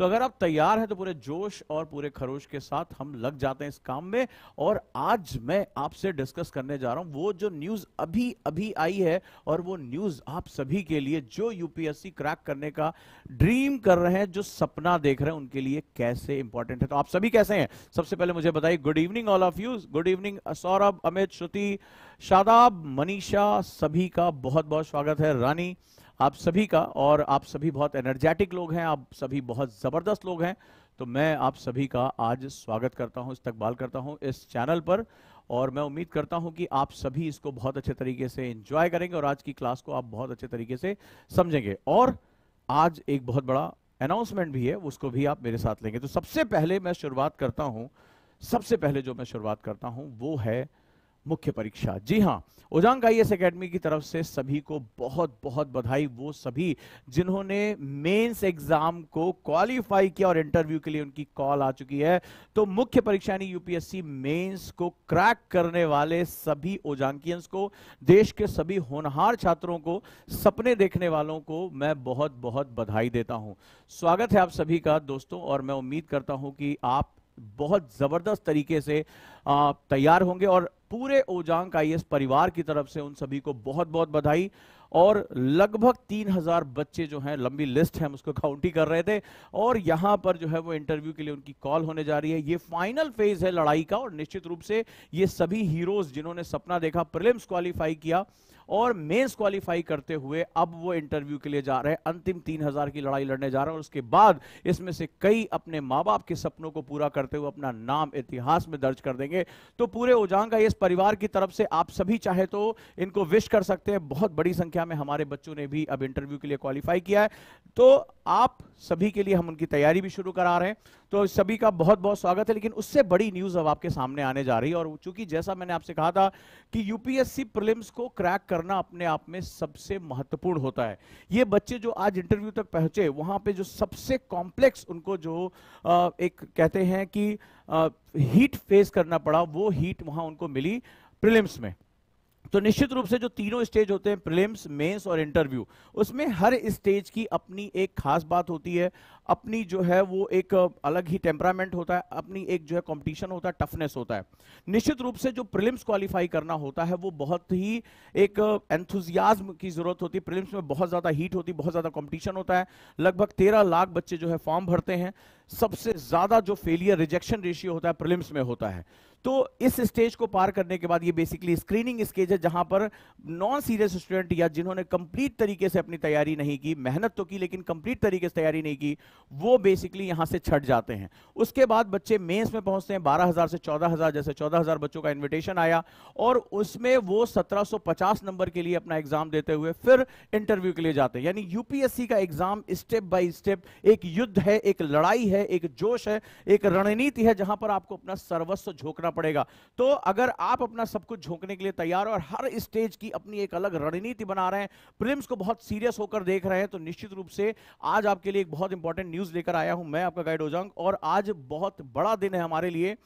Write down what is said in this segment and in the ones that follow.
तो अगर आप तैयार हैं तो पूरे जोश और पूरे खरोश के साथ हम लग जाते हैं इस काम में और आज मैं आपसे डिस्कस करने जा रहा हूं वो जो न्यूज अभी अभी आई है और वो न्यूज आप सभी के लिए जो यूपीएससी क्रैक करने का ड्रीम कर रहे हैं जो सपना देख रहे हैं उनके लिए कैसे इंपॉर्टेंट है तो आप सभी कैसे हैं सबसे पहले मुझे बताइए good evening all of you good evening Saurabh Amit Shruti Shadab Manisha सभी का बहुत बहुत स्वागत है रानी आप सभी का और आप सभी बहुत एनर्जेटिक लोग हैं आप सभी बहुत ज़बरदस्त लोग हैं तो मैं आप सभी का आज स्वागत करता हूं इस्तकबाल करता हूं इस चैनल पर और मैं उम्मीद करता हूं कि आप सभी इसको बहुत अच्छे तरीके से इंजॉय करेंगे और आज की क्लास को आप बहुत अच्छे तरीके से समझेंगे और आज एक बहुत बड़ा अनाउंसमेंट भी है उसको भी आप मेरे साथ लेंगे तो सबसे पहले मैं शुरुआत करता हूँ सबसे पहले जो मैं शुरुआत करता हूँ वो है मुख्य परीक्षा जी हाँ उजांग आई एस अकेडमी की तरफ से सभी को बहुत बहुत बधाई वो सभी जिन्होंने मेंस एग्जाम को क्वालिफाई किया और इंटरव्यू के लिए उनकी कॉल आ चुकी है तो मुख्य परीक्षा यानी यूपीएससी मेंस को क्रैक करने वाले सभी ओजांकियंस को देश के सभी होनहार छात्रों को सपने देखने वालों को मैं बहुत बहुत बधाई देता हूँ स्वागत है आप सभी का दोस्तों और मैं उम्मीद करता हूँ कि आप बहुत ज़बरदस्त तरीके से तैयार होंगे और पूरे ओजांग आई परिवार की तरफ से उन सभी को बहुत बहुत बधाई और लगभग तीन हजार बच्चे जो हैं लंबी लिस्ट है हम उसको काउंटी कर रहे थे और यहां पर जो है वो इंटरव्यू के लिए उनकी कॉल होने जा रही है ये फाइनल फेज है लड़ाई का और निश्चित रूप से ये सभी हीरोज जिन्होंने सपना देखा प्रिलिम्स क्वालिफाई किया और मेंस क्वालिफाई करते हुए अब वो इंटरव्यू के लिए जा रहे हैं अंतिम तीन हजार की लड़ाई लड़ने जा रहे हैं और उसके बाद इसमें से कई अपने माँ बाप के सपनों को पूरा करते हुए अपना नाम इतिहास में दर्ज कर देंगे तो पूरे उजांग इस परिवार की तरफ से आप सभी चाहे तो इनको विश कर सकते हैं बहुत बड़ी संख्या में हमारे बच्चों ने भी अब इंटरव्यू के लिए क्वालिफाई किया है तो आप सभी के लिए हम उनकी तैयारी भी शुरू करा रहे हैं तो सभी का बहुत बहुत स्वागत है लेकिन उससे बड़ी न्यूज़ अब आपके सामने आने जा रही है और चूंकि जैसा मैंने आपसे कहा था कि यूपीएससी प्रिलिम्स को क्रैक करना अपने आप में सबसे महत्वपूर्ण होता है ये बच्चे जो आज इंटरव्यू तक पहुंचे वहां पे जो सबसे कॉम्प्लेक्स उनको जो एक कहते हैं कि हीट फेस करना पड़ा वो हीट वहां उनको मिली प्रिलिम्स में तो निश्चित रूप से जो तीनों स्टेज होते हैं प्रिलिम्स मेंस और इंटरव्यू उसमें हर स्टेज की अपनी एक खास बात होती है अपनी जो है वो एक अलग ही टेम्परामेंट होता है अपनी एक जो है कंपटीशन होता है टफनेस होता है निश्चित रूप से जो प्रिलिम्स क्वालिफाई करना होता है वो बहुत ही एक एंथुजियाज्म की जरूरत होती है प्रिलिम्स में बहुत ज़्यादा हीट होती है बहुत ज़्यादा कॉम्पिटिशन होता है लगभग तेरह लाख बच्चे जो है फॉर्म भरते हैं सबसे ज़्यादा जो फेलियर रिजेक्शन रेशियो होता है प्रिलिम्स में होता है तो इस स्टेज को पार करने के बाद ये बेसिकली स्क्रीनिंग स्टेज है जहां पर नॉन सीरियस स्टूडेंट या जिन्होंने कंप्लीट तरीके से अपनी तैयारी नहीं की मेहनत तो की लेकिन कंप्लीट तरीके से तैयारी नहीं की वो बेसिकली यहाँ से छट जाते हैं उसके बाद बच्चे मेंस में पहुँचते हैं 12000 से 14000 जैसे 14000 बच्चों का इन्विटेशन आया और उसमें वो 1750 नंबर के लिए अपना एग्जाम देते हुए फिर इंटरव्यू के लिए जाते हैं यानी यूपीएससी का एग्जाम स्टेप बाय स्टेप एक युद्ध है एक लड़ाई है एक जोश है एक रणनीति है जहां पर आपको अपना सर्वस्व झोंकना पड़ेगा तो अगर आप अपना सब कुछ झोंकने के लिए तैयार हो और हर स्टेज की अपनी एक अलग रणनीति बना रहे हैं प्रिम्स को बहुत सीरियस होकर देख रहे हैं तो निश्चित रूप से आज आपके लिए एक बहुत इंपॉर्टेंट इम्पोर्टेंट न्यूज़ लेकर आया हूं मैं आपका गाइड ओजांग और आज बहुत बड़ा दिन है हमारे लिए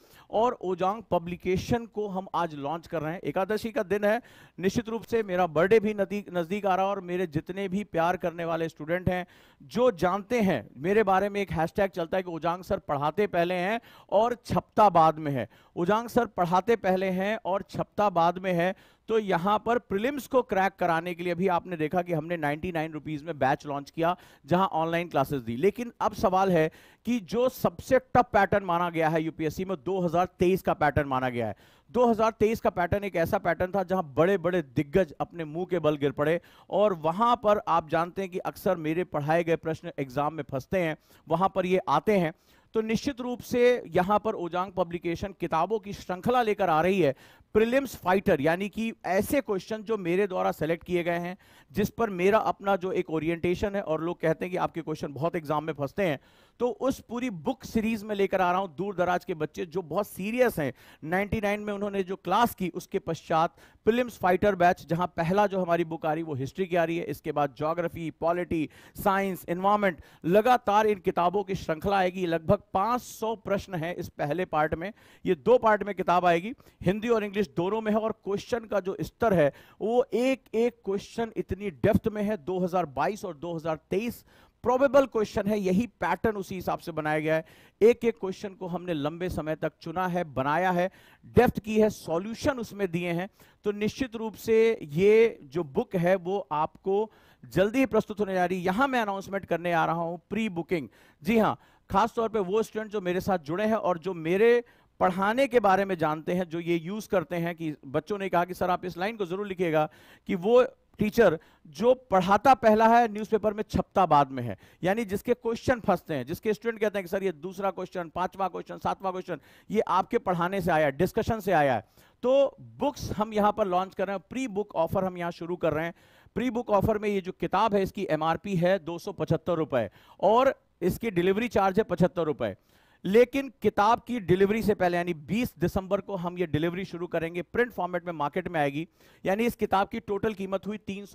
और ओजांग पब्लिकेशन को हम आज लॉन्च कर रहे हैं एकादशी का दिन है निश्चित रूप से मेरा बर्थडे भी नज़दीक आ रहा है और मेरे जितने भी प्यार करने वाले स्टूडेंट हैं जो जानते हैं मेरे बारे में एक हैशटैग चलता है कि ओजांग सर पढ़ाते पहले हैं और छपता बाद में है ओजांग सर पढ़ाते पहले हैं और छपता बाद में है तो यहां पर प्रिलिम्स को क्रैक कराने के लिए भी आपने देखा कि हमने नाइनटी नाइन रुपीज में बैच लॉन्च किया जहां ऑनलाइन क्लासेस दी लेकिन अब सवाल है कि जो सबसे टफ पैटर्न माना गया है यूपीएससी में 2023 का पैटर्न माना गया है 2023 का पैटर्न एक ऐसा पैटर्न था जहां बड़े बड़े दिग्गज अपने मुंह के बल गिर पड़े और वहां पर आप जानते हैं कि अक्सर मेरे पढ़ाए गए प्रश्न एग्जाम में फंसते हैं वहां पर ये आते हैं तो निश्चित रूप से यहां पर ओजांग पब्लिकेशन किताबों की श्रृंखला लेकर आ रही है प्रिलिम्स फाइटर यानी कि ऐसे क्वेश्चन जो मेरे द्वारा सेलेक्ट किए गए हैं जिस पर मेरा अपना जो एक ओरिएंटेशन है और लोग कहते हैं कि आपके क्वेश्चन बहुत एग्जाम में फंसते हैं तो उस पूरी बुक सीरीज में लेकर आ रहा हूं दूर दराज के बच्चे जो बहुत सीरियस हैं 99 में उन्होंने जो क्लास की उसके पश्चात फिल्म्स फाइटर बैच जहां पहला जो हमारी बुक आ रही है वो हिस्ट्री की आ रही है इसके बाद जोग्राफी पॉलिटी साइंस इन्वायरमेंट लगातार इन किताबों की श्रृंखला आएगी लगभग 500 प्रश्न है इस पहले पार्ट में ये दो पार्ट में किताब आएगी हिंदी और इंग्लिश दोनों में है और क्वेश्चन का जो स्तर है वो एक एक क्वेश्चन इतनी डेप्थ में है दो और दो प्रोबेबल क्वेश्चन है यही पैटर्न उसी हिसाब से बनाया गया है एक एक क्वेश्चन को हमने लंबे समय तक चुना है बनाया है डेप्थ की है सॉल्यूशन उसमें दिए हैं तो निश्चित रूप से ये जो बुक है वो आपको जल्दी ही प्रस्तुत होने जा रही है यहां मैं अनाउंसमेंट करने आ रहा हूं प्री बुकिंग जी हाँ खासतौर पर वो स्टूडेंट जो मेरे साथ जुड़े हैं और जो मेरे पढ़ाने के बारे में जानते हैं जो ये यूज़ करते हैं कि बच्चों ने कहा कि सर आप इस लाइन को ज़रूर लिखिएगा कि वो टीचर जो पढ़ाता पहला है न्यूज़पेपर में छपता बाद में है यानी जिसके क्वेश्चन फंसते हैं जिसके स्टूडेंट कहते हैं कि सर ये दूसरा क्वेश्चन पांचवा क्वेश्चन सातवां क्वेश्चन ये आपके पढ़ाने से आया है डिस्कशन से आया है तो बुक्स हम यहां पर लॉन्च कर रहे हैं प्री बुक ऑफर हम यहां शुरू कर रहे हैं प्री बुक ऑफर में ये जो किताब है इसकी एमआरपी है दो रुपए और इसकी डिलीवरी चार्ज है पचहत्तर रुपए लेकिन किताब की डिलीवरी से पहले यानी 20 दिसंबर को हम ये डिलीवरी शुरू करेंगे प्रिंट फॉर्मेट में मार्केट में आएगी यानी इस किताब की टोटल कीमत हुई तीन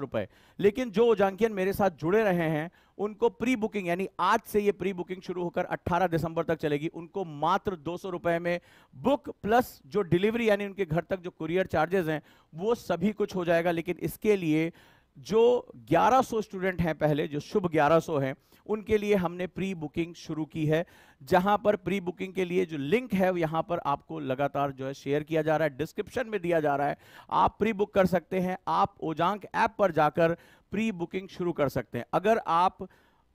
रुपए लेकिन जो ओजांकियन मेरे साथ जुड़े रहे हैं उनको प्री बुकिंग यानी आज से ये प्री बुकिंग शुरू होकर 18 दिसंबर तक चलेगी उनको मात्र दो रुपए में बुक प्लस जो डिलीवरी यानी उनके घर तक जो कुरियर चार्जेस हैं वो सभी कुछ हो जाएगा लेकिन इसके लिए जो 1100 स्टूडेंट हैं पहले जो शुभ 1100 हैं उनके लिए हमने प्री बुकिंग शुरू की है जहां पर प्री बुकिंग के लिए जो लिंक है यहां पर आपको लगातार जो है शेयर किया जा रहा है डिस्क्रिप्शन में दिया जा रहा है आप प्री बुक कर सकते हैं आप ओजांक ऐप पर जाकर प्री बुकिंग शुरू कर सकते हैं अगर आप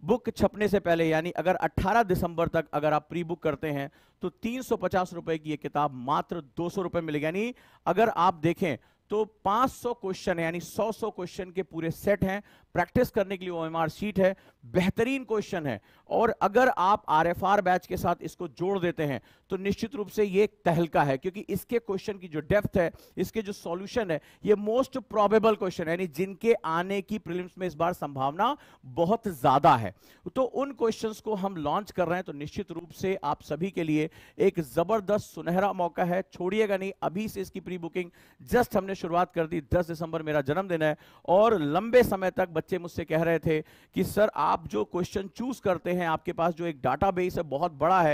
बुक छपने से पहले यानी अगर 18 दिसंबर तक अगर आप प्री बुक करते हैं तो तीन रुपए की ये किताब मात्र दो सौ रुपए मिलेगी यानी अगर आप देखें तो 500 क्वेश्चन है यानी 100 100 क्वेश्चन के पूरे सेट हैं प्रैक्टिस करने के लिए ओएमआर सीट है बेहतरीन क्वेश्चन है और अगर आप आरएफआर बैच के साथ इसको जोड़ देते हैं तो निश्चित रूप से ये तहलका है क्योंकि इसके क्वेश्चन की जो डेप्थ है इसके जो सॉल्यूशन है ये मोस्ट प्रोबेबल क्वेश्चन है यानी जिनके आने की प्रीलिम्स में इस बार संभावना बहुत ज्यादा है तो उन क्वेश्चन को हम लॉन्च कर रहे हैं तो निश्चित रूप से आप सभी के लिए एक जबरदस्त सुनहरा मौका है छोड़िएगा नहीं अभी से इसकी प्री बुकिंग जस्ट हमने शुरुआत कर दी दस दिसंबर मेरा जन्मदिन है और लंबे समय तक बच्चे मुझसे कह रहे थे कि सर आप आप जो क्वेश्चन चूज करते हैं आपके पास जो एक डाटा बेस है बहुत बड़ा है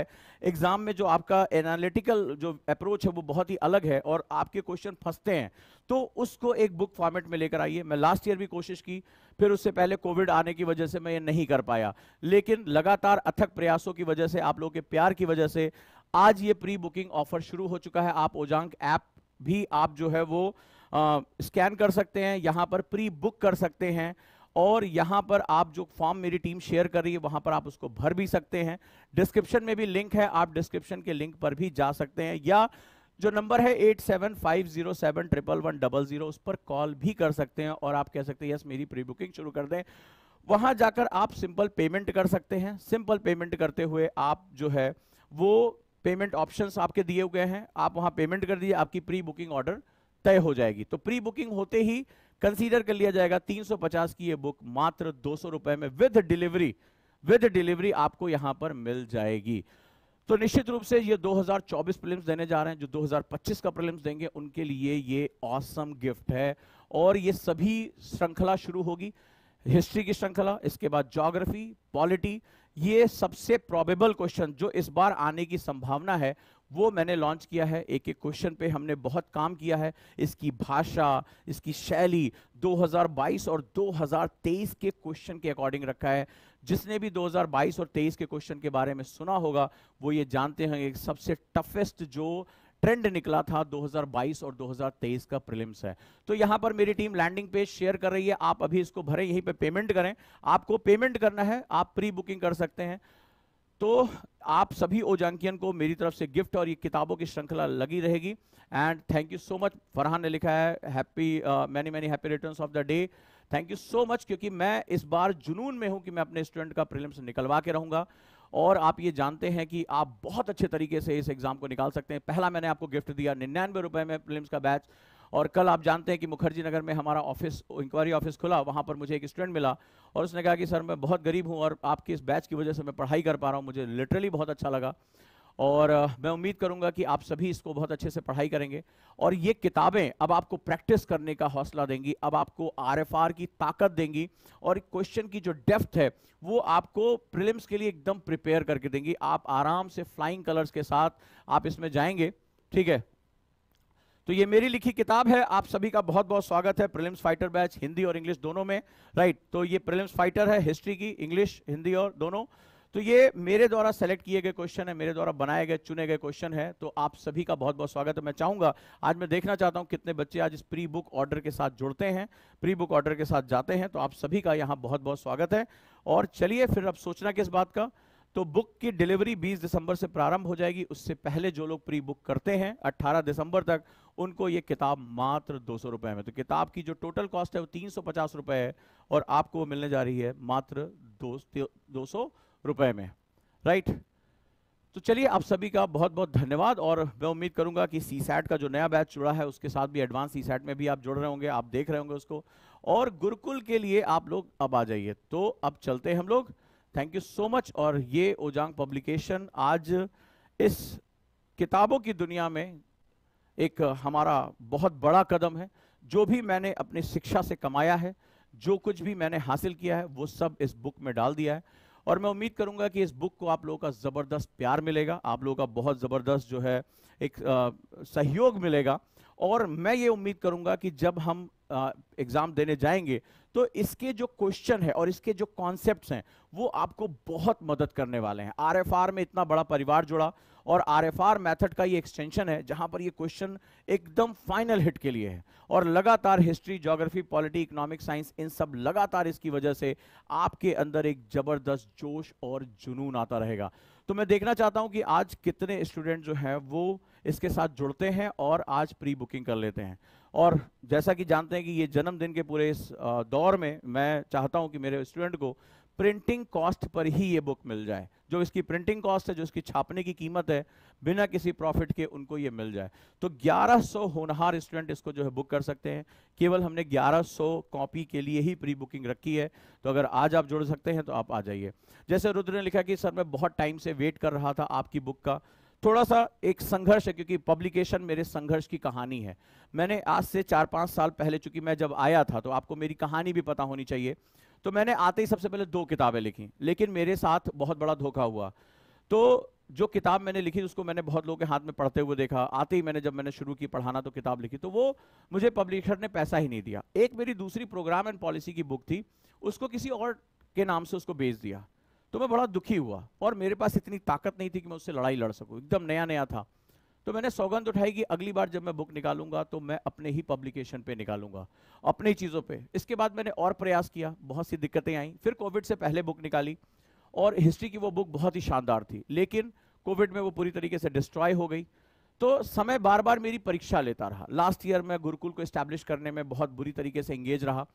एग्जाम में जो आपका एनालिटिकल जो अप्रोच है वो बहुत ही अलग है और आपके क्वेश्चन फंसते हैं तो उसको एक बुक फॉर्मेट में लेकर आइए मैं लास्ट ईयर भी कोशिश की फिर उससे पहले कोविड आने की वजह से मैं ये नहीं कर पाया लेकिन लगातार अथक प्रयासों की वजह से आप लोगों के प्यार की वजह से आज ये प्री बुकिंग ऑफर शुरू हो चुका है आप ओजांक ऐप भी आप जो है वो स्कैन कर सकते हैं यहाँ पर प्री बुक कर सकते हैं और यहाँ पर आप जो फॉर्म मेरी टीम शेयर कर रही है वहाँ पर आप उसको भर भी सकते हैं डिस्क्रिप्शन में भी लिंक है आप डिस्क्रिप्शन के लिंक पर भी जा सकते हैं या जो नंबर है eight seven five zero seven triple one double zero उस पर कॉल भी कर सकते हैं और आप कह सकते हैं यस मेरी प्री बुकिंग शुरू कर दें वहाँ जाकर आप सिंपल पेमेंट कर सकते हैं सिंपल पेमेंट करते हुए आप जो है वो पेमेंट ऑप्शन आपके दिए हुए हैं आप वहाँ पेमेंट कर दीजिए आपकी प्री बुकिंग ऑर्डर तय हो जाएगी तो प्री बुकिंग होते ही कंसीडर कर लिया जाएगा 350 की ये बुक मात्र दो रुपए में विद डिलीवरी विद डिलीवरी आपको यहां पर मिल जाएगी तो निश्चित रूप से ये 2024 प्रीलिम्स देने जा रहे हैं जो 2025 का प्रिलिम्स देंगे उनके लिए ये ऑसम गिफ्ट है और ये सभी श्रृंखला शुरू होगी हिस्ट्री की श्रृंखला इसके बाद ज्योग्राफी पॉलिटी ये सबसे प्रोबेबल क्वेश्चन जो इस बार आने की संभावना है वो मैंने लॉन्च किया है एक एक क्वेश्चन पे हमने बहुत काम किया है इसकी भाषा इसकी शैली 2022 और 2023 के क्वेश्चन के अकॉर्डिंग रखा है जिसने भी 2022 और 23 के क्वेश्चन के बारे में सुना होगा वो ये जानते एक सबसे टफेस्ट जो ट्रेंड निकला था 2022 और 2023 का प्रिलिम्स है तो यहां पर मेरी टीम लैंडिंग पेज शेयर कर रही है आप अभी इसको भरें यहीं पे पेमेंट करें आपको पेमेंट करना है आप प्री बुकिंग कर सकते हैं तो आप सभी ओजांकियन को मेरी तरफ से गिफ्ट और ये किताबों की श्रृंखला लगी रहेगी and thank you so much Farhan ने लिखा है happy many many happy return of the day thank you so much क्योंकि मैं इस बार जुनून में हूं कि मैं अपने स्टूडेंट का प्रिलिम्स निकलवा के रहूंगा और आप ये जानते हैं कि आप बहुत अच्छे तरीके से इस एग्जाम को निकाल सकते हैं पहला मैंने आपको गिफ्ट दिया निन्यानवे रुपए में प्रिलिम्स का बैच और कल आप जानते हैं कि मुखर्जी नगर में हमारा ऑफिस इंक्वायरी ऑफिस खुला वहाँ पर मुझे एक स्टूडेंट मिला और उसने कहा कि सर मैं बहुत गरीब हूँ और आपके इस बैच की वजह से मैं पढ़ाई कर पा रहा हूँ मुझे लिटरली बहुत अच्छा लगा और मैं उम्मीद करूंगा कि आप सभी इसको बहुत अच्छे से पढ़ाई करेंगे और ये किताबें अब आपको प्रैक्टिस करने का हौसला देंगी अब आपको आरएफआर की ताकत देंगी और क्वेश्चन की जो डेफ्थ है वो आपको प्रिलिम्स के लिए एकदम प्रिपेयर करके देंगी आप आराम से फ्लाइंग कलर्स के साथ आप इसमें जाएंगे ठीक है तो ये मेरी लिखी किताब है आप सभी का बहुत बहुत स्वागत है प्रिलिम्स फाइटर बैच हिंदी और इंग्लिश दोनों में राइट तो ये प्रिलिम्स फाइटर है हिस्ट्री की इंग्लिश हिंदी और दोनों तो ये मेरे द्वारा सेलेक्ट किए गए क्वेश्चन है मेरे द्वारा बनाए गए चुने गए क्वेश्चन है तो आप सभी का बहुत बहुत स्वागत है मैं चाहूंगा आज मैं देखना चाहता हूं कितने बच्चे आज इस प्री बुक ऑर्डर के साथ जुड़ते हैं प्री बुक ऑर्डर के साथ जाते हैं तो आप सभी का यहाँ बहुत बहुत स्वागत है और चलिए फिर अब सोचना किस बात का तो बुक की डिलीवरी 20 दिसंबर से प्रारंभ हो जाएगी उससे पहले जो लोग प्री बुक करते हैं 18 दिसंबर तक उनको ये किताब मात्र दो सौ में तो किताब की जो टोटल कॉस्ट है वो तीन सौ है और आपको वो मिलने जा रही है मात्र दो, सौ में राइट तो चलिए आप सभी का बहुत बहुत धन्यवाद और मैं उम्मीद करूंगा कि सी सैट का जो नया बैच जुड़ा है उसके साथ भी एडवांस सी सैट में भी आप जुड़ रहे होंगे आप देख रहे होंगे उसको और गुरुकुल के लिए आप लोग अब आ जाइए तो अब चलते हैं हम लोग थैंक यू सो मच और ये ओजांग पब्लिकेशन आज इस किताबों की दुनिया में एक हमारा बहुत बड़ा कदम है जो भी मैंने अपनी शिक्षा से कमाया है जो कुछ भी मैंने हासिल किया है वो सब इस बुक में डाल दिया है और मैं उम्मीद करूंगा कि इस बुक को आप लोगों का ज़बरदस्त प्यार मिलेगा आप लोगों का बहुत ज़बरदस्त जो है एक आ, सहयोग मिलेगा और मैं ये उम्मीद करूंगा कि जब हम एग्जाम देने जाएंगे तो इसके जो क्वेश्चन है और इसके जो कॉन्सेप्ट हैं वो आपको बहुत मदद करने वाले हैं आरएफआर में इतना बड़ा परिवार जुड़ा और आरएफआर मेथड का ये एक्सटेंशन है जहां पर ये क्वेश्चन एकदम फाइनल हिट के लिए है और लगातार history geography polity economic science इन सब लगातार इसकी वजह से आपके अंदर एक जबरदस्त जोश और जुनून आता रहेगा तो मैं देखना चाहता हूं कि आज कितने स्टूडेंट जो है वो इसके साथ जुड़ते हैं और आज प्री बुकिंग कर लेते हैं और जैसा कि जानते हैं कि ये जन्मदिन के पूरे इस दौर में मैं चाहता हूँ कि मेरे स्टूडेंट को प्रिंटिंग कॉस्ट पर ही ये बुक मिल जाए जो इसकी प्रिंटिंग कॉस्ट है जो इसकी छापने की कीमत है बिना किसी प्रॉफिट के उनको ये मिल जाए तो 1100 होनहार स्टूडेंट इसको जो है बुक कर सकते हैं केवल हमने 1100 कॉपी के लिए ही प्री बुकिंग रखी है तो अगर आज आप जुड़ सकते हैं तो आप आ जाइए जैसे रुद्र ने लिखा कि सर मैं बहुत टाइम से वेट कर रहा था आपकी बुक का थोड़ा सा एक संघर्ष है क्योंकि पब्लिकेशन मेरे संघर्ष की कहानी है मैंने आज से चार पांच साल पहले चूंकि मैं जब आया था तो आपको मेरी कहानी भी पता होनी चाहिए तो मैंने आते ही सबसे पहले दो किताबें लिखी लेकिन मेरे साथ बहुत बड़ा धोखा हुआ तो जो किताब मैंने लिखी उसको मैंने बहुत लोगों के हाथ में पढ़ते हुए देखा आते ही मैंने जब मैंने शुरू की पढ़ाना तो किताब लिखी तो वो मुझे पब्लिशर ने पैसा ही नहीं दिया एक मेरी दूसरी प्रोग्राम एंड पॉलिसी की बुक थी उसको किसी और के नाम से उसको बेच दिया तो मैं बड़ा दुखी हुआ और मेरे पास इतनी ताकत नहीं थी कि मैं उससे लड़ाई लड़ सकूँ एकदम नया नया था तो मैंने सौगंध उठाई कि अगली बार जब मैं बुक निकालूंगा तो मैं अपने ही पब्लिकेशन पे निकालूंगा अपने ही चीज़ों पे इसके बाद मैंने और प्रयास किया बहुत सी दिक्कतें आई फिर कोविड से पहले बुक निकाली और हिस्ट्री की वो बुक बहुत ही शानदार थी लेकिन कोविड में वो पूरी तरीके से डिस्ट्रॉय हो गई तो समय बार बार मेरी परीक्षा लेता रहा लास्ट ईयर मैं गुरुकुल को इस्टेब्लिश करने में बहुत बुरी तरीके से इंगेज रहा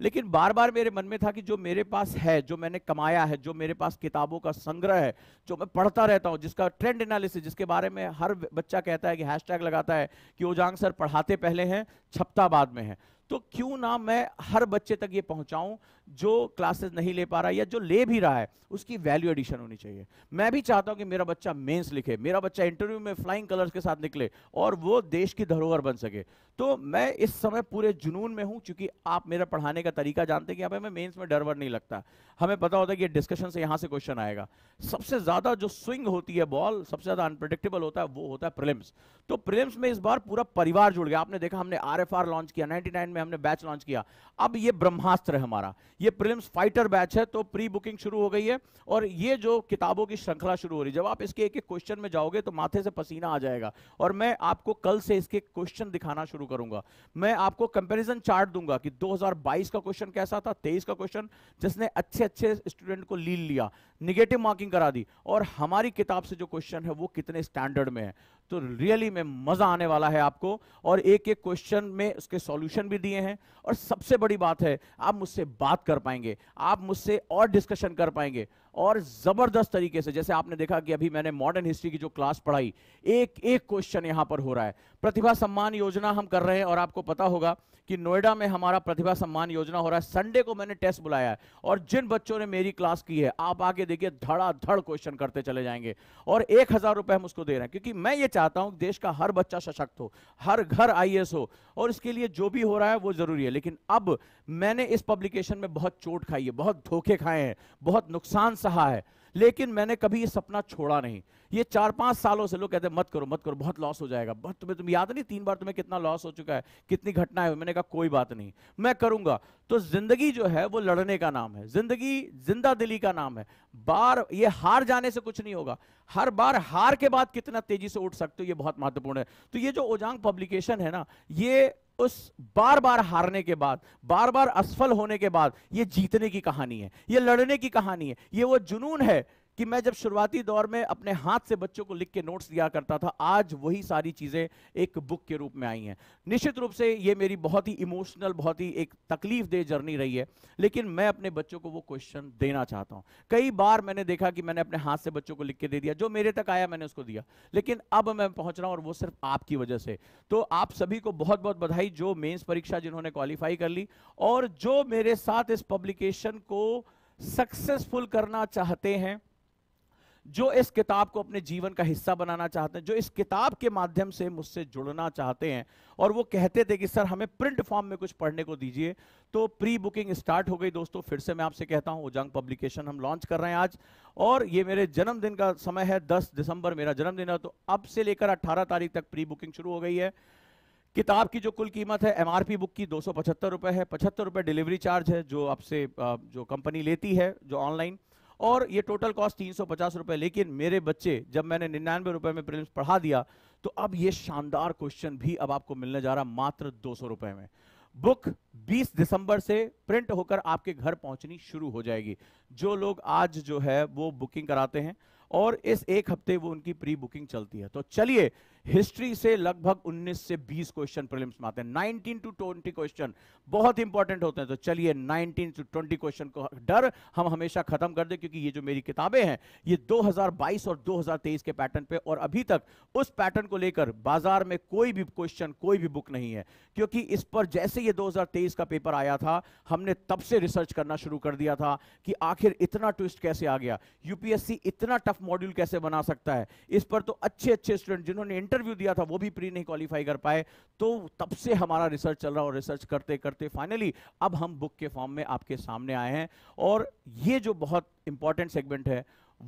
लेकिन बार बार मेरे मन में था कि जो मेरे पास है जो मैंने कमाया है जो मेरे पास किताबों का संग्रह है जो मैं पढ़ता रहता हूं जिसका ट्रेंड एनालिसिस जिसके बारे में हर बच्चा कहता है कि हैशटैग लगाता है कि ओजांग सर पढ़ाते पहले हैं छपता बाद में है तो क्यों ना मैं हर बच्चे तक ये पहुंचाऊं जो क्लासेस नहीं ले पा रहा है या जो ले भी रहा है उसकी वैल्यू एडिशन होनी चाहिए मैं भी चाहता हूं कि मेरा बच्चा मेंस लिखे मेरा बच्चा इंटरव्यू में फ्लाइंग कलर्स के साथ निकले और वो देश की धरोहर बन सके तो मैं इस समय पूरे जुनून में हूं क्योंकि आप मेरा पढ़ाने का तरीका जानते हैं कि अब हमें मेन्स में डर वर नहीं लगता हमें पता होता है कि डिस्कशन से यहाँ से क्वेश्चन आएगा सबसे ज़्यादा जो स्विंग होती है बॉल सबसे ज़्यादा अनप्रडिक्टेबल होता है वो होता है प्रिलिम्स तो प्रिलिम्स में इस बार पूरा परिवार जुड़ गया आपने देखा हमने आर लॉन्च किया नाइन्टी में हमने बैच लॉन्च किया अब ये ब्रह्मास्त्र है हमारा ये प्रिलिम्स फाइटर बैच है तो प्री बुकिंग शुरू हो गई है और ये जो किताबों की श्रृंखला शुरू हो रही है जब आप इसके एक एक क्वेश्चन में जाओगे तो माथे से पसीना आ जाएगा और मैं आपको कल से इसके क्वेश्चन दिखाना शुरू करूंगा मैं आपको कंपेरिजन चार्ट दूंगा कि दो का क्वेश्चन कैसा था तेईस का क्वेश्चन जिसने अच्छे अच्छे स्टूडेंट को लील लिया निगेटिव मार्किंग करा दी और हमारी किताब से जो क्वेश्चन है वो कितने स्टैंडर्ड में है तो रियली में मजा आने वाला है आपको और एक एक क्वेश्चन में उसके सॉल्यूशन भी दिए हैं और सबसे बड़ी बात है आप मुझसे बात कर पाएंगे आप मुझसे और डिस्कशन कर पाएंगे और जबरदस्त तरीके से जैसे आपने देखा कि अभी मैंने मॉडर्न हिस्ट्री की जो क्लास पढ़ाई एक एक क्वेश्चन यहां पर हो रहा है प्रतिभा सम्मान योजना हम कर रहे हैं और आपको पता होगा कि नोएडा में हमारा प्रतिभा सम्मान योजना हो रहा है संडे को मैंने टेस्ट बुलाया है और जिन बच्चों ने मेरी क्लास की है आप आगे देखिए धड़ाधड़ क्वेश्चन करते चले जाएंगे और एक हजार रुपए हम उसको दे रहे हैं क्योंकि मैं ये चाहता हूं देश का हर बच्चा सशक्त हो हर घर आई हो और इसके लिए जो भी हो रहा है वो जरूरी है लेकिन अब मैंने इस पब्लिकेशन में बहुत चोट खाई है बहुत धोखे खाए हैं बहुत नुकसान सहा है लेकिन मैंने कभी ये सपना छोड़ा नहीं ये चार पांच सालों से लोग कहते मत करो मत करो बहुत लॉस हो जाएगा बहुत तुम्हें तुम याद नहीं तीन बार तुम्हें कितना लॉस हो चुका है कितनी घटनाएं हुई मैंने कहा कोई बात नहीं मैं करूंगा तो जिंदगी जो है वो लड़ने का नाम है जिंदगी जिंदा दिली का नाम है बार ये हार जाने से कुछ नहीं होगा हर बार हार के बाद कितना तेजी से उठ सकते हो ये बहुत महत्वपूर्ण है तो ये जो ओजांग पब्लिकेशन है ना ये उस बार बार हारने के बाद बार बार असफल होने के बाद यह जीतने की कहानी है यह लड़ने की कहानी है यह वो जुनून है कि मैं जब शुरुआती दौर में अपने हाथ से बच्चों को लिख के नोट्स दिया करता था आज वही सारी चीज़ें एक बुक के रूप में आई हैं निश्चित रूप से ये मेरी बहुत ही इमोशनल बहुत ही एक तकलीफ दे जर्नी रही है लेकिन मैं अपने बच्चों को वो क्वेश्चन देना चाहता हूँ कई बार मैंने देखा कि मैंने अपने हाथ से बच्चों को लिख के दे दिया जो मेरे तक आया मैंने उसको दिया लेकिन अब मैं पहुँच रहा हूँ और वो सिर्फ आपकी वजह से तो आप सभी को बहुत बहुत बधाई जो मेन्स परीक्षा जिन्होंने क्वालिफाई कर ली और जो मेरे साथ इस पब्लिकेशन को सक्सेसफुल करना चाहते हैं जो इस किताब को अपने जीवन का हिस्सा बनाना चाहते हैं जो इस किताब के माध्यम से मुझसे जुड़ना चाहते हैं और वो कहते थे कि सर हमें प्रिंट फॉर्म में कुछ पढ़ने को दीजिए तो प्री बुकिंग स्टार्ट हो गई दोस्तों फिर से मैं आपसे कहता हूँ उजांग पब्लिकेशन हम लॉन्च कर रहे हैं आज और ये मेरे जन्मदिन का समय है दस दिसंबर मेरा जन्मदिन है तो अब से लेकर अट्ठारह तारीख तक प्री बुकिंग शुरू हो गई है किताब की जो कुल कीमत है एम बुक की दो सौ है पचहत्तर रुपये डिलीवरी चार्ज है जो आपसे जो कंपनी लेती है जो ऑनलाइन और ये टोटल कॉस्ट तीन सौ लेकिन मेरे बच्चे जब मैंने निन्यानवे रुपए में प्रिलिम्स पढ़ा दिया तो अब ये शानदार क्वेश्चन भी अब आपको मिलने जा रहा मात्र दो सौ रुपए में बुक 20 दिसंबर से प्रिंट होकर आपके घर पहुंचनी शुरू हो जाएगी जो लोग आज जो है वो बुकिंग कराते हैं और इस एक हफ्ते वो उनकी प्री बुकिंग चलती है तो चलिए हिस्ट्री से लगभग 19 से 20 क्वेश्चन प्रीलिम्स में आते हैं 19 टू 20 क्वेश्चन बहुत इंपॉर्टेंट होते हैं तो चलिए 19 टू 20 क्वेश्चन को डर हम हमेशा खत्म कर दें क्योंकि ये जो मेरी किताबें हैं ये 2022 और 2023 के पैटर्न पे और अभी तक उस पैटर्न को लेकर बाजार में कोई भी क्वेश्चन कोई भी बुक नहीं है क्योंकि इस पर जैसे ये दो का पेपर आया था हमने तब से रिसर्च करना शुरू कर दिया था कि आखिर इतना ट्विस्ट कैसे आ गया यूपीएससी इतना टफ मॉड्यूल कैसे बना सकता है इस पर तो अच्छे अच्छे स्टूडेंट जिन्होंने इंटरव्यू दिया था वो भी प्री नहीं क्वालिफाई कर पाए तो तब से हमारा रिसर्च चल रहा है और रिसर्च करते करते फाइनली अब हम बुक के फॉर्म में आपके सामने आए हैं और ये जो बहुत इंपॉर्टेंट सेगमेंट है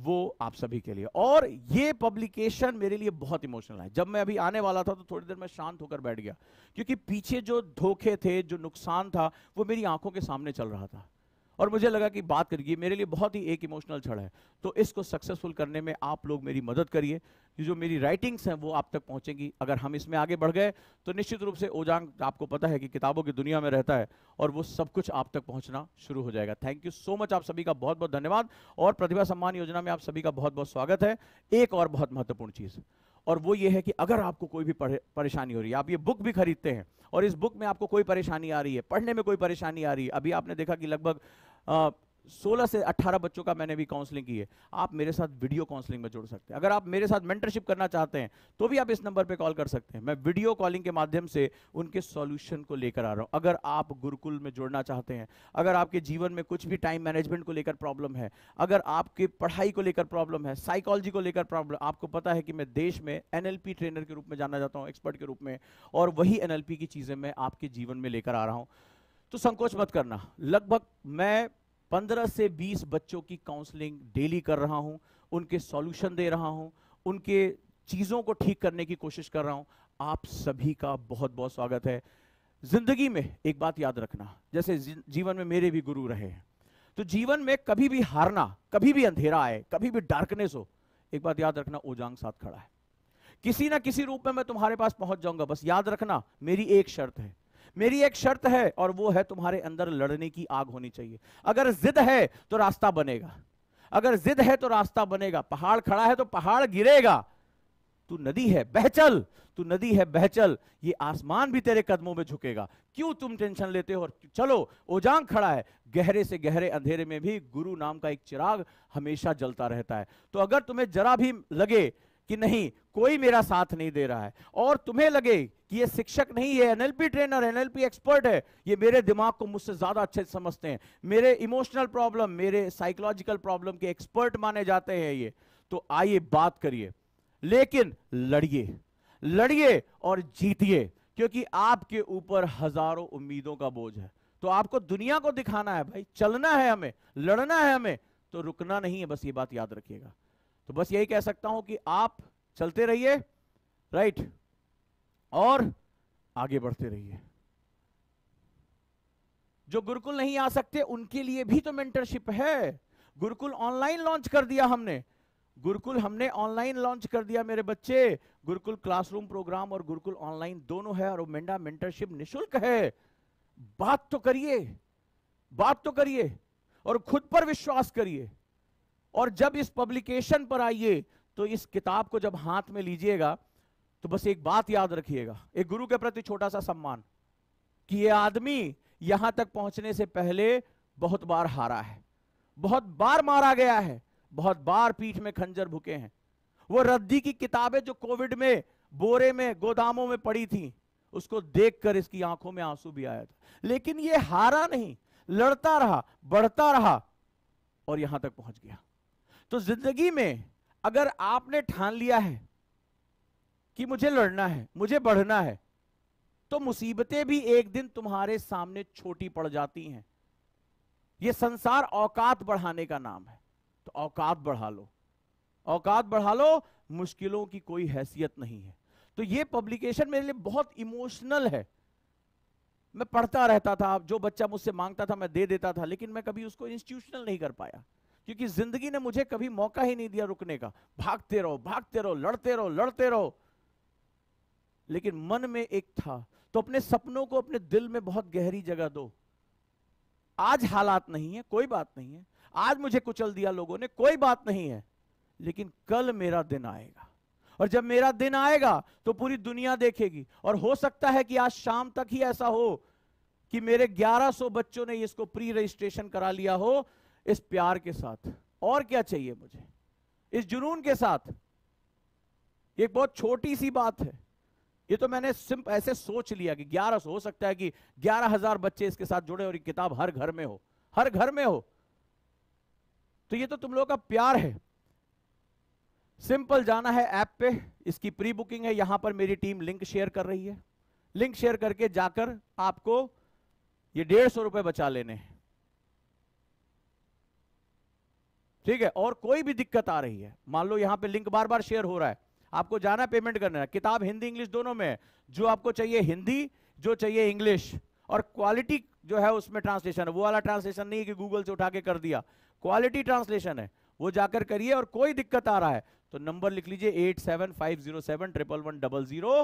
वो आप सभी के लिए और ये पब्लिकेशन मेरे लिए बहुत इमोशनल है जब मैं अभी आने वाला था तो थोड़ी देर में शांत होकर बैठ गया क्योंकि पीछे जो धोखे थे जो नुकसान था वो मेरी आंखों के सामने चल रहा था और मुझे लगा कि बात करिए मेरे लिए बहुत ही एक इमोशनल छड़ है तो इसको सक्सेसफुल करने में आप लोग मेरी मदद करिए जो मेरी राइटिंग्स हैं वो आप तक पहुंचेंगी अगर हम इसमें आगे बढ़ गए तो निश्चित रूप से ओजांग आपको पता है कि किताबों की दुनिया में रहता है और वो सब कुछ आप तक पहुंचना शुरू हो जाएगा थैंक यू सो मच आप सभी का बहुत बहुत धन्यवाद और प्रतिभा सम्मान योजना में आप सभी का बहुत बहुत स्वागत है एक और बहुत महत्वपूर्ण चीज़ और वो ये है कि अगर आपको कोई भी परेशानी हो रही है आप ये बुक भी खरीदते हैं और इस बुक में आपको कोई परेशानी आ रही है पढ़ने में कोई परेशानी आ रही है अभी आपने देखा कि लगभग सोलह से अट्ठारह बच्चों का मैंने भी काउंसलिंग की है आप मेरे साथ वीडियो काउंसलिंग में जुड़ सकते हैं अगर आप मेरे साथ मेंटरशिप करना चाहते हैं तो भी आप इस नंबर पे कॉल कर सकते हैं मैं वीडियो कॉलिंग के माध्यम से उनके सॉल्यूशन को लेकर आ रहा हूं अगर आप गुरुकुल में जुड़ना चाहते हैं अगर आपके जीवन में कुछ भी टाइम मैनेजमेंट को लेकर प्रॉब्लम है अगर आपकी पढ़ाई को लेकर प्रॉब्लम है साइकोलॉजी को लेकर प्रॉब्लम आपको पता है कि मैं देश में एन ट्रेनर के रूप में जाना जाता हूँ एक्सपर्ट के रूप में और वही एन की चीज़ें मैं आपके जीवन में लेकर आ रहा हूँ तो संकोच मत करना लगभग मैं 15 से 20 बच्चों की काउंसलिंग डेली कर रहा हूं उनके सॉल्यूशन दे रहा हूं उनके चीज़ों को ठीक करने की कोशिश कर रहा हूं आप सभी का बहुत बहुत स्वागत है जिंदगी में एक बात याद रखना जैसे जीवन में मेरे भी गुरु रहे हैं तो जीवन में कभी भी हारना कभी भी अंधेरा आए कभी भी डार्कनेस हो एक बात याद रखना ओजांग साथ खड़ा है किसी ना किसी रूप में मैं तुम्हारे पास पहुंच जाऊंगा बस याद रखना मेरी एक शर्त है मेरी एक शर्त है और वो है तुम्हारे अंदर लड़ने की आग होनी चाहिए अगर जिद है तो रास्ता बनेगा अगर जिद है तो रास्ता बनेगा पहाड़ खड़ा है तो पहाड़ गिरेगा तू नदी है बहचल तू नदी है बहचल ये आसमान भी तेरे कदमों में झुकेगा क्यों तुम टेंशन लेते हो चलो ओजांग खड़ा है गहरे से गहरे अंधेरे में भी गुरु नाम का एक चिराग हमेशा जलता रहता है तो अगर तुम्हें जरा भी लगे कि नहीं कोई मेरा साथ नहीं दे रहा है और तुम्हें लगे कि ये शिक्षक नहीं है एनएलपी ट्रेनर एनएलपी एक्सपर्ट है ये मेरे दिमाग को मुझसे ज्यादा अच्छे से समझते हैं मेरे इमोशनल प्रॉब्लम मेरे साइकोलॉजिकल प्रॉब्लम के एक्सपर्ट माने जाते हैं ये तो आइए बात करिए लेकिन लड़िए लड़िए और जीतिए क्योंकि आपके ऊपर हजारों उम्मीदों का बोझ है तो आपको दुनिया को दिखाना है भाई चलना है हमें लड़ना है हमें तो रुकना नहीं है बस ये बात याद रखिएगा तो बस यही कह सकता हूं कि आप चलते रहिए राइट और आगे बढ़ते रहिए जो गुरुकुल नहीं आ सकते उनके लिए भी तो मेंटरशिप है गुरुकुल ऑनलाइन लॉन्च कर दिया हमने गुरुकुल हमने ऑनलाइन लॉन्च कर दिया मेरे बच्चे गुरुकुल क्लासरूम प्रोग्राम और गुरुकुल ऑनलाइन दोनों है और मेंडा मेंटरशिप निशुल्क है बात तो करिए बात तो करिए और खुद पर विश्वास करिए और जब इस पब्लिकेशन पर आइए तो इस किताब को जब हाथ में लीजिएगा तो बस एक बात याद रखिएगा एक गुरु के प्रति छोटा सा सम्मान कि यह आदमी यहां तक पहुंचने से पहले बहुत बार हारा है बहुत बार मारा गया है बहुत बार पीठ में खंजर भुके हैं वो रद्दी की किताबें जो कोविड में बोरे में गोदामों में पड़ी थी उसको देखकर इसकी आंखों में आंसू भी आया था लेकिन ये हारा नहीं लड़ता रहा बढ़ता रहा और यहां तक पहुंच गया तो जिंदगी में अगर आपने ठान लिया है कि मुझे लड़ना है मुझे बढ़ना है तो मुसीबतें भी एक दिन तुम्हारे सामने छोटी पड़ जाती हैं यह संसार औकात बढ़ाने का नाम है तो औकात बढ़ा लो औकात बढ़ा लो मुश्किलों की कोई हैसियत नहीं है तो यह पब्लिकेशन मेरे लिए बहुत इमोशनल है मैं पढ़ता रहता था जो बच्चा मुझसे मांगता था मैं दे देता था लेकिन मैं कभी उसको इंस्टीट्यूशनल नहीं कर पाया क्योंकि जिंदगी ने मुझे कभी मौका ही नहीं दिया रुकने का भागते रहो भागते रहो लड़ते रहो लड़ते रहो लेकिन मन में एक था तो अपने सपनों को अपने दिल में बहुत गहरी जगह दो आज हालात नहीं है कोई बात नहीं है आज मुझे कुचल दिया लोगों ने कोई बात नहीं है लेकिन कल मेरा दिन आएगा और जब मेरा दिन आएगा तो पूरी दुनिया देखेगी और हो सकता है कि आज शाम तक ही ऐसा हो कि मेरे 1100 बच्चों ने इसको प्री रजिस्ट्रेशन करा लिया हो इस प्यार के साथ और क्या चाहिए मुझे इस जुनून के साथ ये बहुत छोटी सी बात है ये तो मैंने सिंप ऐसे सोच लिया कि ग्यारह हो सकता है कि ग्यारह हजार बच्चे इसके साथ जुड़े और ये किताब हर घर में हो हर घर में हो तो ये तो तुम लोगों का प्यार है सिंपल जाना है ऐप पे इसकी प्री बुकिंग है यहां पर मेरी टीम लिंक शेयर कर रही है लिंक शेयर करके जाकर आपको ये डेढ़ सौ रुपए बचा लेने हैं ठीक है और कोई भी दिक्कत आ रही है मान लो यहाँ पे लिंक बार बार शेयर हो रहा है आपको जाना पेमेंट करना है किताब हिंदी इंग्लिश दोनों में जो आपको चाहिए हिंदी जो चाहिए इंग्लिश और क्वालिटी जो है उसमें ट्रांसलेशन है वो वाला ट्रांसलेशन नहीं है कि गूगल से उठा के कर दिया क्वालिटी ट्रांसलेशन है वो जाकर करिए और कोई दिक्कत आ रहा है तो नंबर लिख लीजिए eight seven five zero seven triple one double zero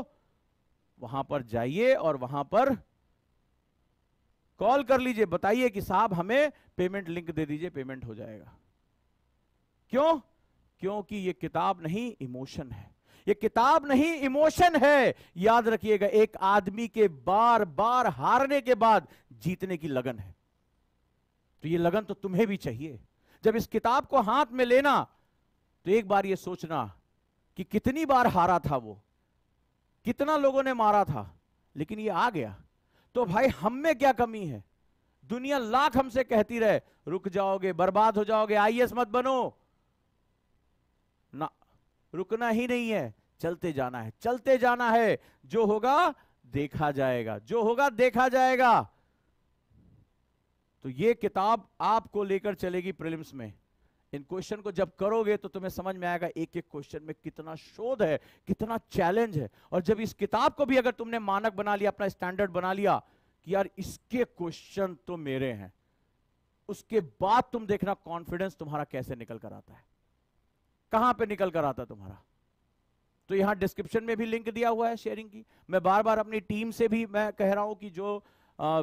वहां पर जाइए और वहां पर कॉल कर लीजिए बताइए कि साहब हमें पेमेंट लिंक दे दीजिए पेमेंट हो जाएगा क्यों क्योंकि ये किताब नहीं इमोशन है ये किताब नहीं इमोशन है याद रखिएगा एक आदमी के बार बार हारने के बाद जीतने की लगन है तो ये लगन तो तुम्हें भी चाहिए जब इस किताब को हाथ में लेना तो एक बार ये सोचना कि कितनी बार हारा था वो कितना लोगों ने मारा था लेकिन ये आ गया तो भाई हम में क्या कमी है दुनिया लाख हमसे कहती रहे रुक जाओगे बर्बाद हो जाओगे आईएस मत बनो ना रुकना ही नहीं है चलते जाना है चलते जाना है जो होगा देखा जाएगा जो होगा देखा जाएगा तो ये किताब आपको लेकर चलेगी प्रिलिम्स में इन क्वेश्चन को जब करोगे तो तुम्हें समझ में आएगा एक एक क्वेश्चन में कितना शोध है कितना चैलेंज है और जब इस किताब को भी अगर तुमने मानक बना लिया अपना स्टैंडर्ड बना लिया कि यार इसके क्वेश्चन तो मेरे हैं उसके बाद तुम देखना कॉन्फिडेंस तुम्हारा कैसे निकल कर आता है कहां पे निकल कर आता तुम्हारा तो यहां डिस्क्रिप्शन में भी लिंक दिया हुआ है शेयरिंग की मैं बार बार अपनी टीम से भी मैं कह रहा हूं कि जो आ, आ,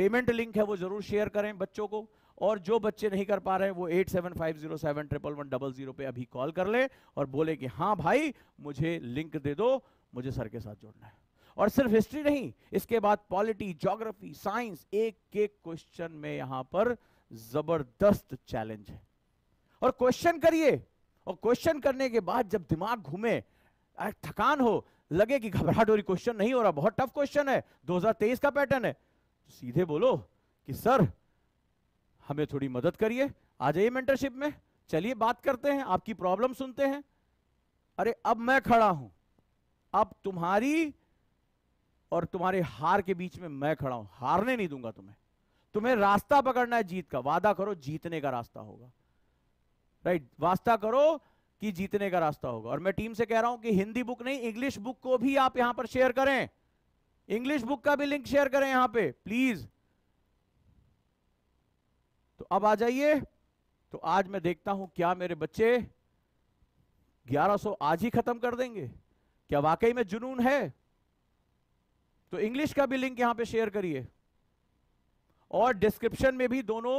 पेमेंट लिंक है वो जरूर शेयर करें बच्चों को और जो बच्चे नहीं कर पा रहे हैं वो eight seven five zero seven triple one double zero पे अभी कॉल कर ले और बोले कि हाँ भाई मुझे लिंक दे दो मुझे सर के साथ जोड़ना है और सिर्फ हिस्ट्री नहीं इसके बाद पॉलिटी ज्योग्राफी साइंस एक एक क्वेश्चन में यहां पर जबरदस्त चैलेंज है और क्वेश्चन करिए और क्वेश्चन करने के बाद जब दिमाग घूमे थकान हो लगे कि घबराहट हो रही क्वेश्चन नहीं हो रहा बहुत टफ क्वेश्चन है 2023 का पैटर्न है तो सीधे बोलो कि सर हमें थोड़ी मदद करिए आ जाइए मेंटरशिप में चलिए बात करते हैं आपकी प्रॉब्लम सुनते हैं अरे अब मैं खड़ा हूं अब तुम्हारी और तुम्हारे हार के बीच में मैं खड़ा हूं हारने नहीं दूंगा तुम्हें तुम्हें रास्ता पकड़ना है जीत का वादा करो जीतने का रास्ता होगा राइट right? वास्ता करो कि जीतने का रास्ता होगा और मैं टीम से कह रहा हूं कि हिंदी बुक नहीं इंग्लिश बुक को भी आप यहां पर शेयर करें इंग्लिश बुक का भी लिंक शेयर करें यहां पे प्लीज तो अब आ जाइए तो आज मैं देखता हूं क्या मेरे बच्चे 1100 आज ही खत्म कर देंगे क्या वाकई में जुनून है तो इंग्लिश का भी लिंक यहां पे शेयर करिए और डिस्क्रिप्शन में भी दोनों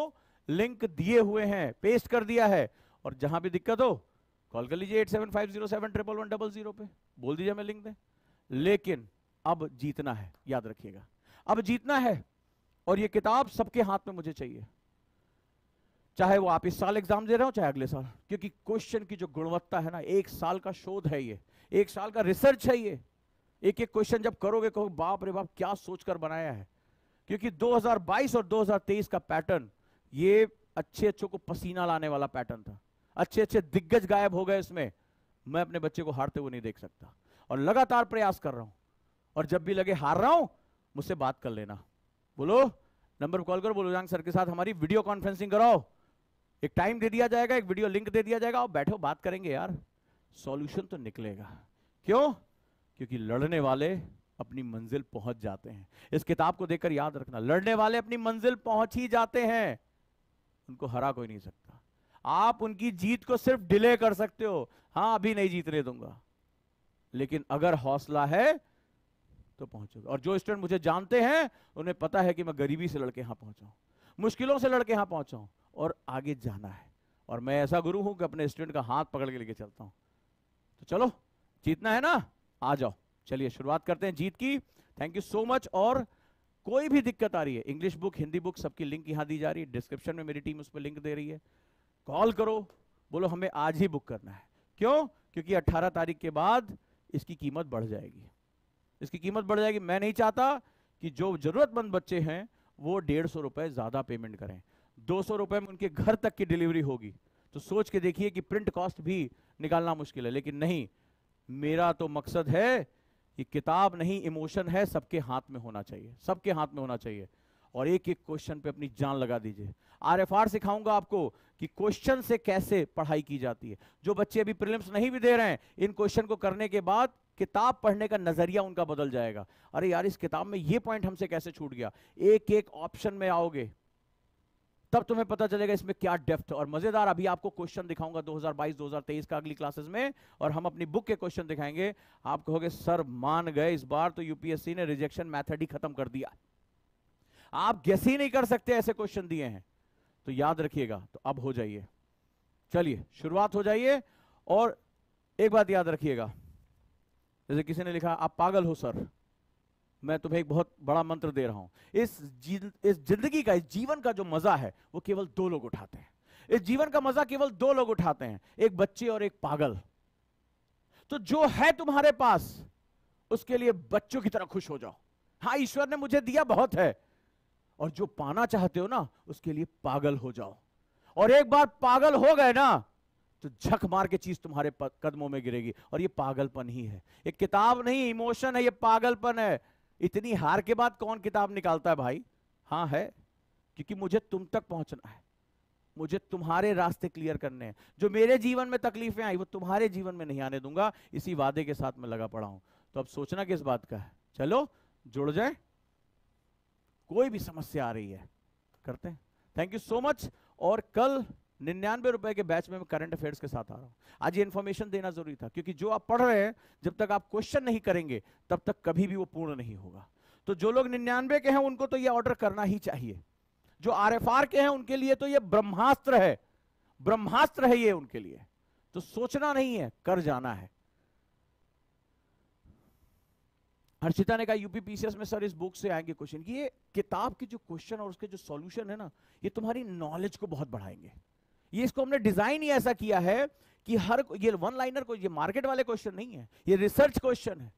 लिंक दिए हुए हैं पेस्ट कर दिया है और जहां भी दिक्कत हो कॉल कर लीजिए eight seven five zero seven triple one double zero पे बोल दीजिए हमें लिंक दें लेकिन अब जीतना है याद रखिएगा अब जीतना है और ये किताब सबके हाथ में मुझे चाहिए चाहे वो आप इस साल एग्जाम दे रहे हो चाहे अगले साल क्योंकि क्वेश्चन की जो गुणवत्ता है ना एक साल का शोध है ये एक साल का रिसर्च है ये एक एक क्वेश्चन जब करोगे कहो बाप रे बाप क्या सोचकर बनाया है क्योंकि 2022 और 2023 का पैटर्न ये अच्छे अच्छों को पसीना लाने वाला पैटर्न था अच्छे अच्छे दिग्गज गायब हो गए इसमें मैं अपने बच्चे को हारते हुए नहीं देख सकता और लगातार प्रयास कर रहा हूं और जब भी लगे हार रहा हूं मुझसे बात कर लेना बोलो नंबर कॉल करो बोलो सर के साथ हमारी वीडियो कॉन्फ्रेंसिंग कराओ एक टाइम दे दिया जाएगा एक वीडियो लिंक दे दिया जाएगा और बैठो बात करेंगे यार सॉल्यूशन तो निकलेगा क्यों क्योंकि लड़ने वाले अपनी मंजिल पहुंच जाते हैं इस किताब को देखकर याद रखना लड़ने वाले अपनी मंजिल पहुंच ही जाते हैं उनको हरा कोई नहीं सकता आप उनकी जीत को सिर्फ डिले कर सकते हो हाँ अभी नहीं जीतने दूंगा लेकिन अगर हौसला है तो पहुंचोगे और जो स्टूडेंट मुझे जानते हैं उन्हें पता है कि मैं गरीबी से लड़के यहां पहुंचा मुश्किलों से लड़के यहां पहुंचाऊं और आगे जाना है और मैं ऐसा गुरु हूं कि अपने स्टूडेंट का हाथ पकड़ के लेके चलता हूं तो चलो जीतना है ना आ जाओ चलिए शुरुआत करते हैं जीत की थैंक यू सो मच और कोई भी दिक्कत आ रही है इंग्लिश बुक हिंदी बुक सबकी लिंक यहां दी जा रही है डिस्क्रिप्शन में मेरी टीम उस पर लिंक दे रही है कॉल करो बोलो हमें आज ही बुक करना है क्यों क्योंकि 18 तारीख के बाद इसकी कीमत बढ़ जाएगी इसकी कीमत बढ़ जाएगी मैं नहीं चाहता कि जो जरूरतमंद बच्चे हैं वो डेढ़ सौ रुपए ज़्यादा पेमेंट करें दो सौ रुपए में उनके घर तक की डिलीवरी होगी तो सोच के देखिए कि प्रिंट कॉस्ट भी निकालना मुश्किल है लेकिन नहीं मेरा तो मकसद है कि किताब नहीं इमोशन है सबके हाथ में होना चाहिए सबके हाथ में होना चाहिए और एक एक क्वेश्चन पे अपनी जान लगा दीजिए आरएफआर सिखाऊंगा आपको कि क्वेश्चन से कैसे पढ़ाई की जाती है जो बच्चे अभी प्रिलिम्स नहीं भी दे रहे हैं इन क्वेश्चन को करने के बाद किताब पढ़ने का नजरिया उनका बदल जाएगा अरे यार इस किताब में ये पॉइंट हमसे कैसे छूट गया एक एक ऑप्शन में आओगे तब तुम्हें पता चलेगा इसमें क्या डेफ्थ और मजेदार अभी आपको क्वेश्चन दिखाऊंगा 2022 2023 का अगली क्लासेस में और हम अपनी बुक के क्वेश्चन दिखाएंगे आप कहोगे सर मान गए इस बार तो यूपीएससी ने रिजेक्शन मैथड ही खत्म कर दिया आप गैस ही नहीं कर सकते ऐसे क्वेश्चन दिए हैं तो याद रखिएगा तो अब हो जाइए चलिए शुरुआत हो जाइए और एक बात याद रखिएगा जैसे किसी ने लिखा आप पागल हो सर मैं तुम्हें एक बहुत बड़ा मंत्र दे रहा हूं इस इस जिंदगी का इस जीवन का जो मजा है वो केवल दो लोग उठाते हैं इस जीवन का मजा केवल दो लोग उठाते हैं एक बच्चे और एक पागल तो जो है तुम्हारे पास उसके लिए बच्चों की तरह खुश हो जाओ हाँ ईश्वर ने मुझे दिया बहुत है और जो पाना चाहते हो ना उसके लिए पागल हो जाओ और एक बार पागल हो गए ना तो झक मार के चीज तुम्हारे कदमों में गिरेगी और ये पागलपन ही है ये किताब नहीं इमोशन है ये पागलपन है इतनी हार के बाद कौन किताब निकालता है भाई हाँ है क्योंकि मुझे तुम तक पहुंचना है मुझे तुम्हारे रास्ते क्लियर करने हैं जो मेरे जीवन में तकलीफें आई वो तुम्हारे जीवन में नहीं आने दूंगा इसी वादे के साथ मैं लगा पड़ा हूं तो अब सोचना किस बात का है चलो जुड़ जाए कोई भी समस्या आ रही है करते हैं थैंक यू सो मच और कल निन्यानवे रुपए के बैच में मैं करंट अफेयर्स के साथ आ रहा हूं आज ये इन्फॉर्मेशन देना जरूरी था क्योंकि जो आप पढ़ रहे हैं जब तक आप क्वेश्चन नहीं करेंगे तब तक कभी भी वो पूर्ण नहीं होगा तो जो लोग निन्यानवे के हैं उनको तो ये ऑर्डर करना ही चाहिए जो आर के हैं उनके लिए तो ये ब्रह्मास्त्र है ब्रह्मास्त्र है ये उनके लिए तो सोचना नहीं है कर जाना है हर्षिता ने कहा यूपी पीसीएस में सर इस बुक से आएंगे क्वेश्चन ये किताब के जो क्वेश्चन और उसके जो सॉल्यूशन है ना ये तुम्हारी नॉलेज को बहुत बढ़ाएंगे ये इसको हमने डिजाइन ही ऐसा किया है कि हर ये वन लाइनर को ये मार्केट वाले क्वेश्चन नहीं है ये रिसर्च क्वेश्चन है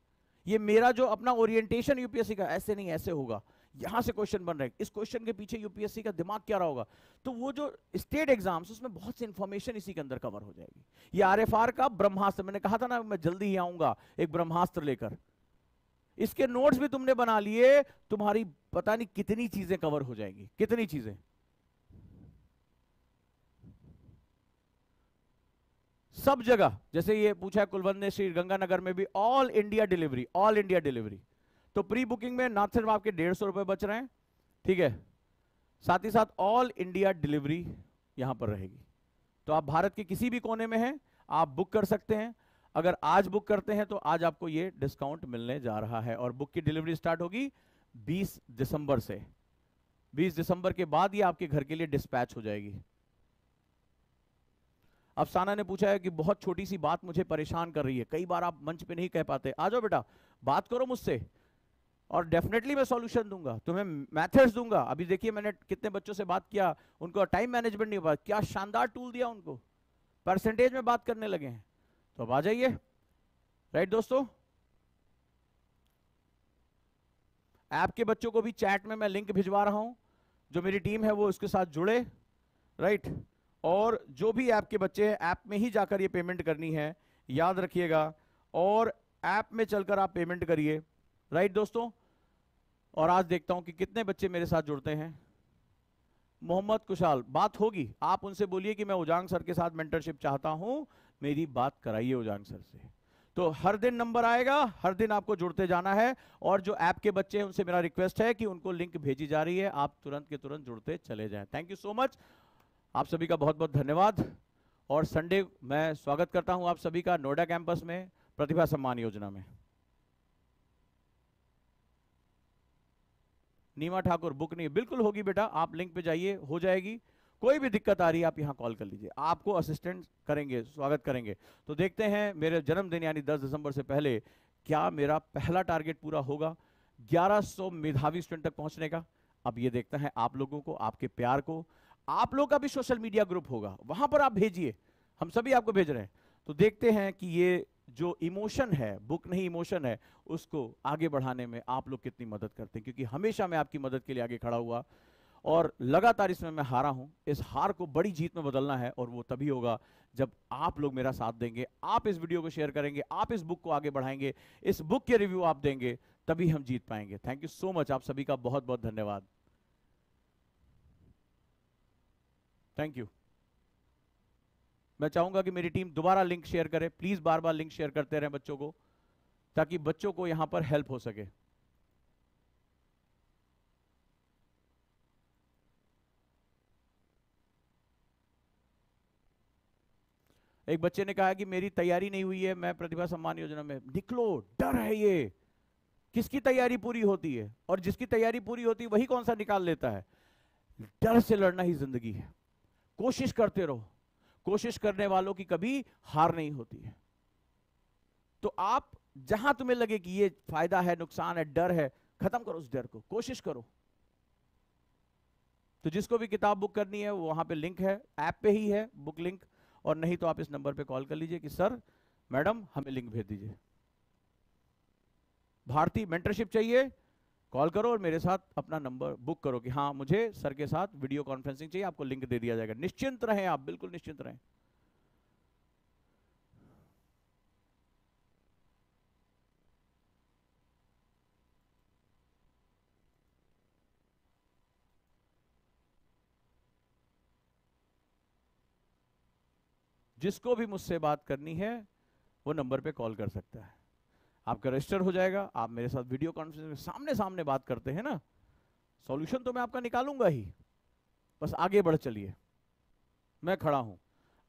ये मेरा जो अपना ओरिएंटेशन यूपीएससी का ऐसे नहीं ऐसे होगा यहां से क्वेश्चन बन रहे इस क्वेश्चन के पीछे यूपीएससी का दिमाग क्या रहा होगा तो वो जो स्टेट एग्जाम्स उसमें बहुत सी इंफॉर्मेशन इसी के अंदर कवर हो जाएगी ये आरएफआर का ब्रह्मास्त्र मैंने कहा था ना मैं जल्दी ही आऊंगा एक ब्रह्मास्त्र लेकर इसके नोट्स भी तुमने बना लिए तुम्हारी पता नहीं कितनी चीजें कवर हो जाएंगी कितनी चीजें सब जगह जैसे ये पूछा कुलवंत ने श्री गंगानगर में भी all India delivery all India delivery तो प्री बुकिंग में ना सिर्फ आपके डेढ़ सौ रुपए बच रहे हैं ठीक है साथ ही साथ ऑल इंडिया डिलीवरी यहां पर रहेगी तो आप भारत के किसी भी कोने में हैं आप बुक कर सकते हैं अगर आज बुक करते हैं तो आज आपको ये डिस्काउंट मिलने जा रहा है और बुक की डिलीवरी स्टार्ट होगी 20 दिसंबर से 20 दिसंबर के बाद ये आपके घर के लिए डिस्पैच हो जाएगी अब साना ने पूछा है कि बहुत छोटी सी बात मुझे परेशान कर रही है कई बार आप मंच पे नहीं कह पाते आ जाओ बेटा बात करो मुझसे और डेफिनेटली मैं सॉल्यूशन दूंगा तुम्हें मैथड्स दूंगा अभी देखिए मैंने कितने बच्चों से बात किया उनको टाइम मैनेजमेंट नहीं हुआ क्या शानदार टूल दिया उनको परसेंटेज में बात करने लगे हैं तो अब आ जाइए राइट दोस्तों आपके बच्चों को भी चैट में मैं लिंक भिजवा रहा हूं जो मेरी टीम है वो इसके साथ जुड़े राइट और जो भी आपके बच्चे हैं ऐप में ही जाकर ये पेमेंट करनी है याद रखिएगा और ऐप में चलकर आप पेमेंट करिए राइट दोस्तों और आज देखता हूं कि कितने बच्चे मेरे साथ जुड़ते हैं मोहम्मद कुशाल बात होगी आप उनसे बोलिए कि मैं उजांग सर के साथ मेंटरशिप चाहता हूं मेरी बात कराइए उजान सर से तो हर दिन नंबर आएगा हर दिन आपको जुड़ते जाना है और जो ऐप के बच्चे हैं उनसे मेरा रिक्वेस्ट है कि उनको लिंक भेजी जा रही है आप तुरंत के तुरंत जुड़ते चले जाएं थैंक यू सो मच आप सभी का बहुत बहुत धन्यवाद और संडे मैं स्वागत करता हूं आप सभी का नोएडा कैंपस में प्रतिभा सम्मान योजना में नीमा ठाकुर बुक नहीं बिल्कुल होगी बेटा आप लिंक पे जाइए हो जाएगी कोई भी दिक्कत आ रही है आप यहाँ कॉल कर लीजिए आपको असिस्टेंट करेंगे स्वागत करेंगे तो देखते हैं मेरे जन्मदिन यानी 10 दिसंबर से पहले क्या मेरा पहला टारगेट पूरा होगा 1100 मेधावी स्टूडेंट तक पहुंचने का अब ये देखता है आप लोगों को आपके प्यार को आप लोग का भी सोशल मीडिया ग्रुप होगा वहां पर आप भेजिए हम सभी आपको भेज रहे हैं तो देखते हैं कि ये जो इमोशन है बुक नहीं इमोशन है उसको आगे बढ़ाने में आप लोग कितनी मदद करते हैं क्योंकि हमेशा मैं आपकी मदद के लिए आगे खड़ा हुआ और लगातार इसमें मैं हारा हूं इस हार को बड़ी जीत में बदलना है और वो तभी होगा जब आप लोग मेरा साथ देंगे आप इस वीडियो को शेयर करेंगे आप इस बुक को आगे बढ़ाएंगे इस बुक के रिव्यू आप देंगे तभी हम जीत पाएंगे थैंक यू सो मच आप सभी का बहुत बहुत धन्यवाद थैंक यू मैं चाहूंगा कि मेरी टीम दोबारा लिंक शेयर करे प्लीज बार बार लिंक शेयर करते रहे बच्चों को ताकि बच्चों को यहां पर हेल्प हो सके एक बच्चे ने कहा कि मेरी तैयारी नहीं हुई है मैं प्रतिभा सम्मान योजना में निकलो डर है ये किसकी तैयारी पूरी होती है और जिसकी तैयारी पूरी होती है वही कौन सा निकाल लेता है डर से लड़ना ही जिंदगी है कोशिश करते रहो कोशिश करने वालों की कभी हार नहीं होती है तो आप जहां तुम्हें लगे कि ये फायदा है नुकसान है डर है खत्म करो उस डर को कोशिश करो तो जिसको भी किताब बुक करनी है वो वहां पे लिंक है ऐप पे ही है बुक लिंक और नहीं तो आप इस नंबर पे कॉल कर लीजिए कि सर मैडम हमें लिंक भेज दीजिए भारतीय मेंटरशिप चाहिए कॉल करो और मेरे साथ अपना नंबर बुक करो कि हाँ मुझे सर के साथ वीडियो कॉन्फ्रेंसिंग चाहिए आपको लिंक दे दिया जाएगा निश्चिंत रहें आप बिल्कुल निश्चिंत रहें जिसको भी मुझसे बात करनी है वो नंबर पे कॉल कर सकता है आपका रजिस्टर हो जाएगा आप मेरे साथ वीडियो कॉन्फ्रेंस में सामने सामने बात करते हैं ना सॉल्यूशन तो मैं आपका निकालूंगा ही बस आगे बढ़ चलिए मैं खड़ा हूं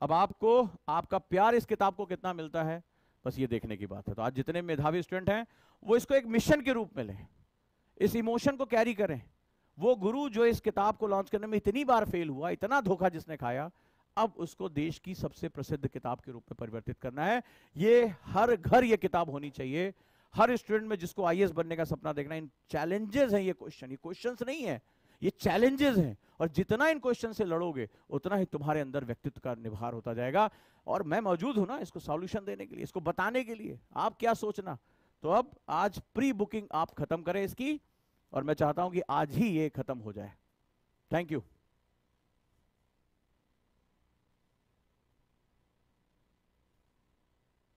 अब आपको आपका प्यार इस किताब को कितना मिलता है बस ये देखने की बात है तो आज जितने मेधावी स्टूडेंट हैं वो इसको एक मिशन के रूप में लें इस इमोशन को कैरी करें वो गुरु जो इस किताब को लॉन्च करने में इतनी बार फेल हुआ इतना धोखा जिसने खाया अब उसको देश की सबसे प्रसिद्ध किताब के रूप में परिवर्तित करना है ये हर घर ये किताब होनी चाहिए हर स्टूडेंट में जिसको आई बनने का सपना देखना इन चैलेंजेस हैं ये क्वेश्चन ये क्वेश्चंस नहीं है ये चैलेंजेस हैं और जितना इन क्वेश्चन से लड़ोगे उतना ही तुम्हारे अंदर व्यक्तित्व का निभार होता जाएगा और मैं मौजूद हूं ना इसको सॉल्यूशन देने के लिए इसको बताने के लिए आप क्या सोचना तो अब आज प्री बुकिंग आप खत्म करें इसकी और मैं चाहता हूं कि आज ही ये खत्म हो जाए थैंक यू